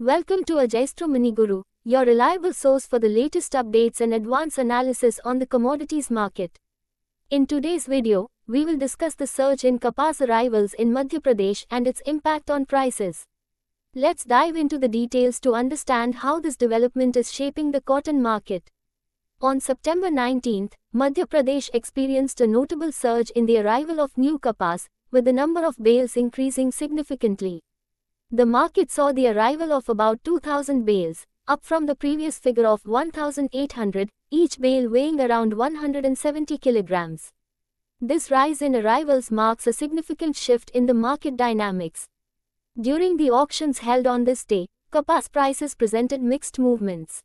Welcome to Mini Miniguru, your reliable source for the latest updates and advanced analysis on the commodities market. In today's video, we will discuss the surge in kapas arrivals in Madhya Pradesh and its impact on prices. Let's dive into the details to understand how this development is shaping the cotton market. On September 19, Madhya Pradesh experienced a notable surge in the arrival of new kapas, with the number of bales increasing significantly. The market saw the arrival of about 2,000 bales, up from the previous figure of 1,800, each bale weighing around 170 kilograms. This rise in arrivals marks a significant shift in the market dynamics. During the auctions held on this day, kapas prices presented mixed movements.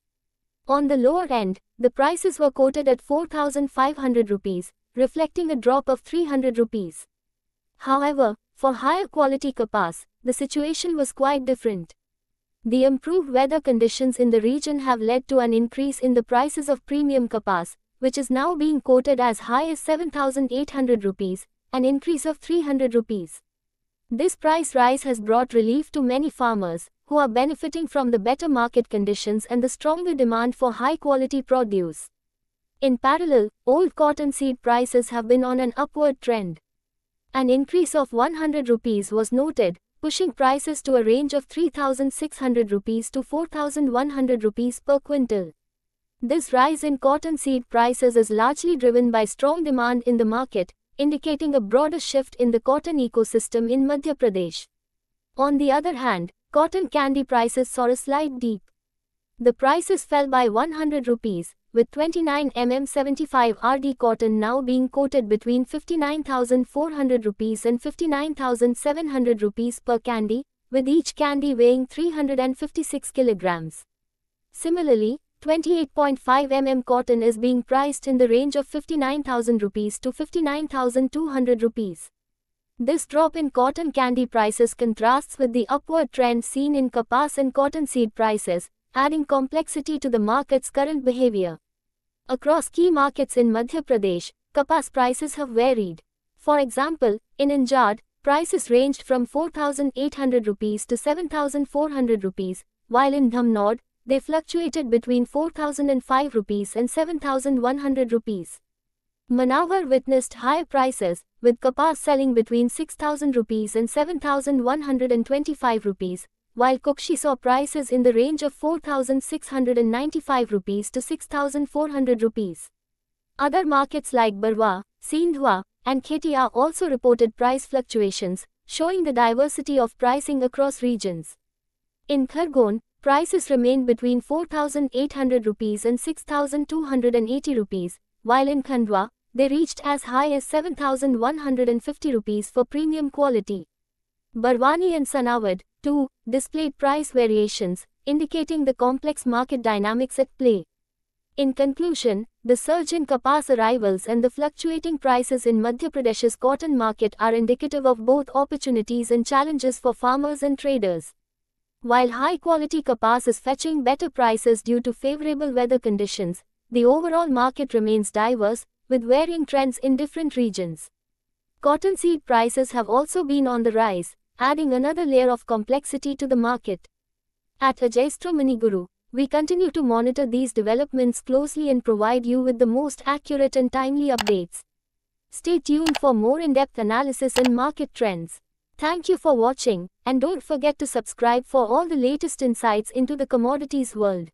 On the lower end, the prices were quoted at 4,500 rupees, reflecting a drop of 300 rupees. However, for higher quality kapas, the situation was quite different. The improved weather conditions in the region have led to an increase in the prices of premium kapas, which is now being quoted as high as 7,800 rupees, an increase of 300 rupees. This price rise has brought relief to many farmers, who are benefiting from the better market conditions and the stronger demand for high quality produce. In parallel, old cotton seed prices have been on an upward trend. An increase of 100 rupees was noted, pushing prices to a range of 3,600 rupees to 4,100 rupees per quintal. This rise in cotton seed prices is largely driven by strong demand in the market, indicating a broader shift in the cotton ecosystem in Madhya Pradesh. On the other hand, cotton candy prices saw a slight dip. The prices fell by 100 rupees, with 29 mm 75 RD cotton now being quoted between 59,400 rupees and 59,700 rupees per candy, with each candy weighing 356 kilograms. Similarly, 28.5 mm cotton is being priced in the range of 59,000 rupees to 59,200 rupees. This drop in cotton candy prices contrasts with the upward trend seen in kapas and cottonseed prices, adding complexity to the market's current behavior. Across key markets in Madhya Pradesh, kapas prices have varied. For example, in Injad, prices ranged from 4,800 rupees to 7,400 rupees, while in Dhamnod, they fluctuated between 4,005 rupees and 7,100 rupees. Manawar witnessed high prices, with kapas selling between 6,000 rupees and 7,125 rupees, while Kokshi saw prices in the range of 4,695 rupees to 6,400 rupees. Other markets like Barwa, Sindhua, and Khetiya also reported price fluctuations, showing the diversity of pricing across regions. In Khargone, prices remained between 4,800 rupees and 6,280 rupees, while in Khandwa, they reached as high as 7,150 rupees for premium quality. Barwani and Sanawad, 2. Displayed price variations, indicating the complex market dynamics at play. In conclusion, the surge in kapas arrivals and the fluctuating prices in Madhya Pradesh's cotton market are indicative of both opportunities and challenges for farmers and traders. While high-quality kapas is fetching better prices due to favorable weather conditions, the overall market remains diverse, with varying trends in different regions. Cottonseed prices have also been on the rise, adding another layer of complexity to the market. At Ajaystra Guru, we continue to monitor these developments closely and provide you with the most accurate and timely updates. Stay tuned for more in-depth analysis and market trends. Thank you for watching, and don't forget to subscribe for all the latest insights into the commodities world.